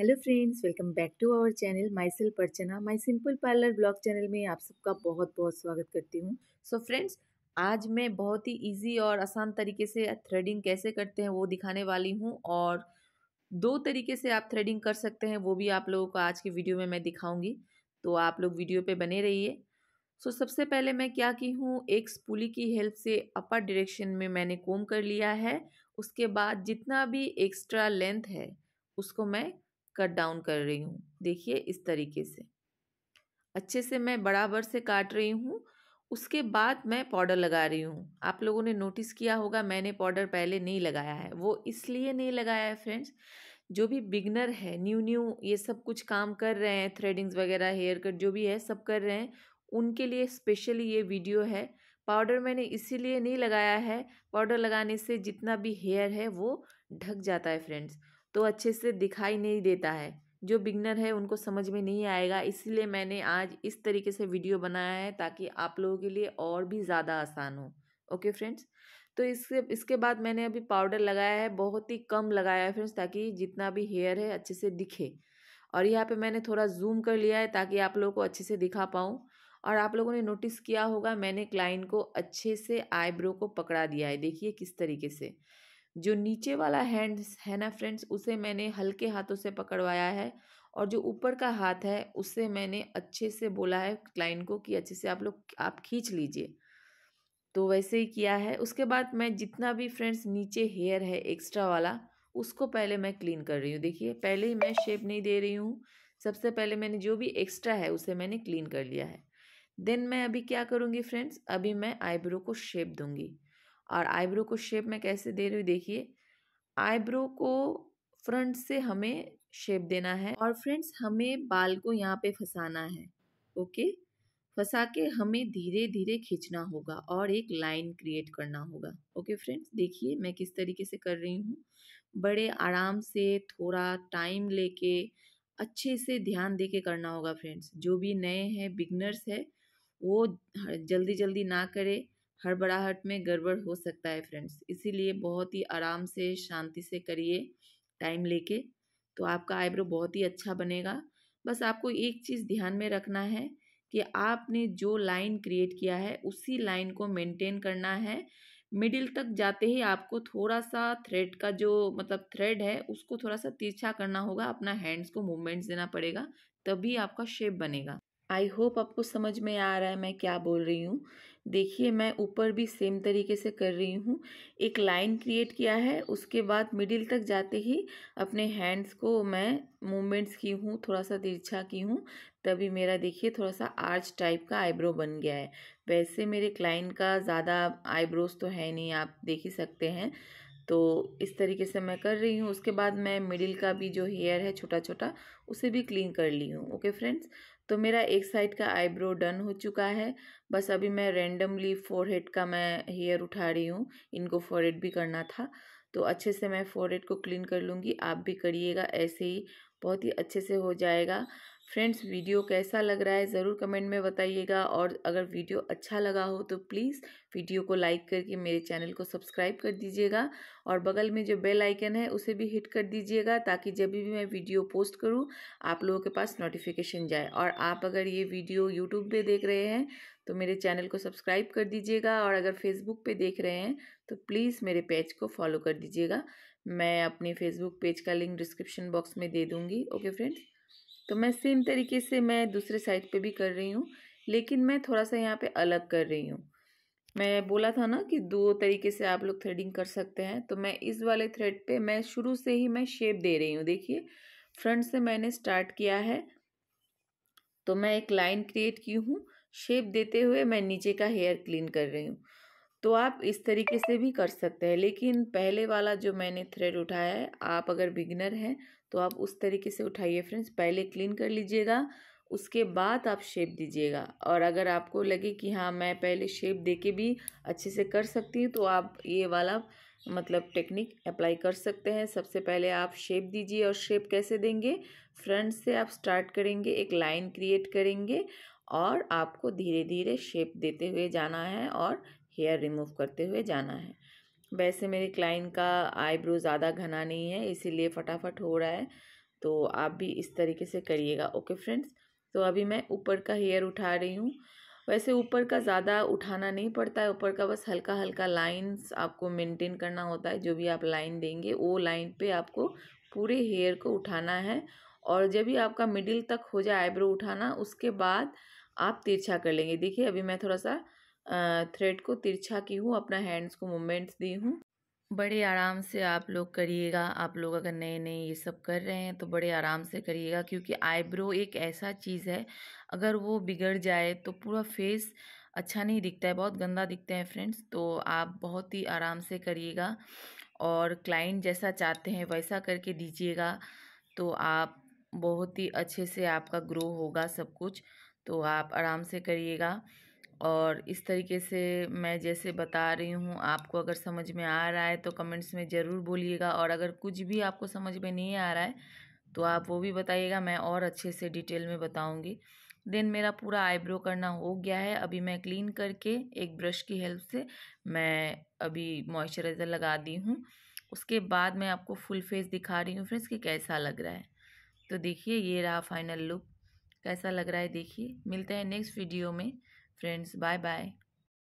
hello friends welcome back to our channel my सेल परचना my simple parlour blog channel में आप सबका बहुत बहुत स्वागत करती हूँ सो फ्रेंड्स आज मैं बहुत ही इजी और आसान तरीके से थ्रेडिंग कैसे करते हैं वो दिखाने वाली हूँ और दो तरीके से आप थ्रेडिंग कर सकते हैं वो भी आप लोगों को आज की वीडियो में मैं दिखाऊँगी तो आप लोग वीडियो पर बने रहिए सो so, सबसे पहले मैं क्या की हूँ एक स्पूली की हेल्प से अपर डिरेक्शन में मैंने कोम कर लिया है उसके बाद जितना भी एक्स्ट्रा लेंथ है उसको मैं कट डाउन कर रही हूँ देखिए इस तरीके से अच्छे से मैं बराबर से काट रही हूँ उसके बाद मैं पाउडर लगा रही हूँ आप लोगों ने नोटिस किया होगा मैंने पाउडर पहले नहीं लगाया है वो इसलिए नहीं लगाया है फ्रेंड्स जो भी बिगनर है न्यू न्यू ये सब कुछ काम कर रहे हैं थ्रेडिंग्स वगैरह हेयर कट जो भी है सब कर रहे हैं उनके लिए स्पेशली ये वीडियो है पाउडर मैंने इसीलिए नहीं लगाया है पाउडर लगाने से जितना भी हेयर है वो ढक जाता है फ्रेंड्स तो अच्छे से दिखाई नहीं देता है जो बिगनर है उनको समझ में नहीं आएगा इसलिए मैंने आज इस तरीके से वीडियो बनाया है ताकि आप लोगों के लिए और भी ज़्यादा आसान हो ओके फ्रेंड्स तो इसके इसके बाद मैंने अभी पाउडर लगाया है बहुत ही कम लगाया है फ्रेंड्स ताकि जितना भी हेयर है अच्छे से दिखे और यहाँ पे मैंने थोड़ा जूम कर लिया है ताकि आप लोगों को अच्छे से दिखा पाऊँ और आप लोगों ने नोटिस किया होगा मैंने क्लाइंट को अच्छे से आईब्रो को पकड़ा दिया है देखिए किस तरीके से जो नीचे वाला हैंड्स है ना फ्रेंड्स उसे मैंने हल्के हाथों से पकड़वाया है और जो ऊपर का हाथ है उससे मैंने अच्छे से बोला है क्लाइंट को कि अच्छे से आप लोग आप खींच लीजिए तो वैसे ही किया है उसके बाद मैं जितना भी फ्रेंड्स नीचे हेयर है एक्स्ट्रा वाला उसको पहले मैं क्लीन कर रही हूँ देखिए पहले ही मैं शेप नहीं दे रही हूँ सबसे पहले मैंने जो भी एक्स्ट्रा है उसे मैंने क्लीन कर लिया है देन मैं अभी क्या करूँगी फ्रेंड्स अभी मैं आईब्रो को शेप दूँगी और आईब्रो को शेप मैं कैसे दे रही हूँ देखिए आईब्रो को फ्रंट से हमें शेप देना है और फ्रेंड्स हमें बाल को यहाँ पे फंसाना है ओके फंसा के हमें धीरे धीरे खींचना होगा और एक लाइन क्रिएट करना होगा ओके फ्रेंड्स देखिए मैं किस तरीके से कर रही हूँ बड़े आराम से थोड़ा टाइम लेके अच्छे से ध्यान दे के करना होगा फ्रेंड्स जो भी नए हैं बिगनर्स है वो जल्दी जल्दी ना करें हड़बड़ाहट में गड़बड़ हो सकता है फ्रेंड्स इसीलिए बहुत ही आराम से शांति से करिए टाइम लेके तो आपका आईब्रो बहुत ही अच्छा बनेगा बस आपको एक चीज़ ध्यान में रखना है कि आपने जो लाइन क्रिएट किया है उसी लाइन को मेंटेन करना है मिडिल तक जाते ही आपको थोड़ा सा थ्रेड का जो मतलब थ्रेड है उसको थोड़ा सा तिरछा करना होगा अपना हैंड्स को मूवमेंट्स देना पड़ेगा तभी आपका शेप बनेगा आई होप आपको समझ में आ रहा है मैं क्या बोल रही हूँ देखिए मैं ऊपर भी सेम तरीके से कर रही हूँ एक लाइन क्रिएट किया है उसके बाद मिडिल तक जाते ही अपने हैंड्स को मैं मूवमेंट्स की हूँ थोड़ा सा तिरछा की हूँ तभी मेरा देखिए थोड़ा सा आर्च टाइप का आईब्रो बन गया है वैसे मेरे क्लाइंट का ज़्यादा आईब्रोज तो है नहीं आप देख ही सकते हैं तो इस तरीके से मैं कर रही हूँ उसके बाद मैं मिडिल का भी जो हेयर है छोटा छोटा उसे भी क्लीन कर ली हूँ ओके फ्रेंड्स तो मेरा एक साइड का आईब्रो डन हो चुका है बस अभी मैं रेंडमली फोरहेड का मैं हेयर उठा रही हूँ इनको फोरहेड भी करना था तो अच्छे से मैं फोरहेड को क्लीन कर लूँगी आप भी करिएगा ऐसे ही बहुत ही अच्छे से हो जाएगा फ्रेंड्स वीडियो कैसा लग रहा है ज़रूर कमेंट में बताइएगा और अगर वीडियो अच्छा लगा हो तो प्लीज़ वीडियो को लाइक करके मेरे चैनल को सब्सक्राइब कर दीजिएगा और बगल में जो बेल आइकन है उसे भी हिट कर दीजिएगा ताकि जब भी मैं वीडियो पोस्ट करूँ आप लोगों के पास नोटिफिकेशन जाए और आप अगर ये वीडियो यूट्यूब पर देख रहे हैं तो मेरे चैनल को सब्सक्राइब कर दीजिएगा और अगर फेसबुक पर देख रहे हैं तो प्लीज़ मेरे पेज को फॉलो कर दीजिएगा मैं अपने फेसबुक पेज का लिंक डिस्क्रिप्शन बॉक्स में दे दूँगी ओके फ्रेंड्स तो मैं सेम तरीके से मैं दूसरे साइड पे भी कर रही हूँ लेकिन मैं थोड़ा सा यहाँ पे अलग कर रही हूँ मैं बोला था ना कि दो तरीके से आप लोग थ्रेडिंग कर सकते हैं तो मैं इस वाले थ्रेड पे मैं शुरू से ही मैं शेप दे रही हूँ देखिए फ्रंट से मैंने स्टार्ट किया है तो मैं एक लाइन क्रिएट की हूँ शेप देते हुए मैं नीचे का हेयर क्लीन कर रही हूँ तो आप इस तरीके से भी कर सकते हैं लेकिन पहले वाला जो मैंने थ्रेड उठाया है आप अगर बिगनर हैं तो आप उस तरीके से उठाइए फ्रेंड्स पहले क्लीन कर लीजिएगा उसके बाद आप शेप दीजिएगा और अगर आपको लगे कि हाँ मैं पहले शेप दे के भी अच्छे से कर सकती हूँ तो आप ये वाला मतलब टेक्निक अप्लाई कर सकते हैं सबसे पहले आप शेप दीजिए और शेप कैसे देंगे फ्रंट से आप स्टार्ट करेंगे एक लाइन क्रिएट करेंगे और आपको धीरे धीरे शेप देते हुए जाना है और हेयर रिमूव करते हुए जाना है वैसे मेरी क्लाइंट का आईब्रो ज़्यादा घना नहीं है इसीलिए फटाफट हो रहा है तो आप भी इस तरीके से करिएगा ओके फ्रेंड्स तो अभी मैं ऊपर का हेयर उठा रही हूँ वैसे ऊपर का ज़्यादा उठाना नहीं पड़ता है ऊपर का बस हल्का हल्का लाइंस आपको मेंटेन करना होता है जो भी आप लाइन देंगे वो लाइन पे आपको पूरे हेयर को उठाना है और जब भी आपका मिडिल तक हो जाए आईब्रो उठाना उसके बाद आप तिरछा कर लेंगे देखिए अभी मैं थोड़ा सा थ्रेड को तिरछा की हूँ अपना हैंड्स को मूवमेंट्स दी हूँ बड़े आराम से आप लोग करिएगा आप लोग अगर नए नए ये सब कर रहे हैं तो बड़े आराम से करिएगा क्योंकि आईब्रो एक ऐसा चीज़ है अगर वो बिगड़ जाए तो पूरा फेस अच्छा नहीं दिखता है बहुत गंदा दिखता है फ्रेंड्स तो आप बहुत ही आराम से करिएगा और क्लाइंट जैसा चाहते हैं वैसा करके दीजिएगा तो आप बहुत ही अच्छे से आपका ग्रो होगा सब कुछ तो आप आराम से करिएगा और इस तरीके से मैं जैसे बता रही हूँ आपको अगर समझ में आ रहा है तो कमेंट्स में ज़रूर बोलिएगा और अगर कुछ भी आपको समझ में नहीं आ रहा है तो आप वो भी बताइएगा मैं और अच्छे से डिटेल में बताऊँगी देन मेरा पूरा आईब्रो करना हो गया है अभी मैं क्लीन करके एक ब्रश की हेल्प से मैं अभी मॉइस्चराइज़र लगा दी हूँ उसके बाद मैं आपको फुल फेस दिखा रही हूँ फ्रेंड्स कि कैसा लग रहा है तो देखिए ये रहा फाइनल लुक कैसा लग रहा है देखिए मिलते हैं नेक्स्ट वीडियो में friends bye bye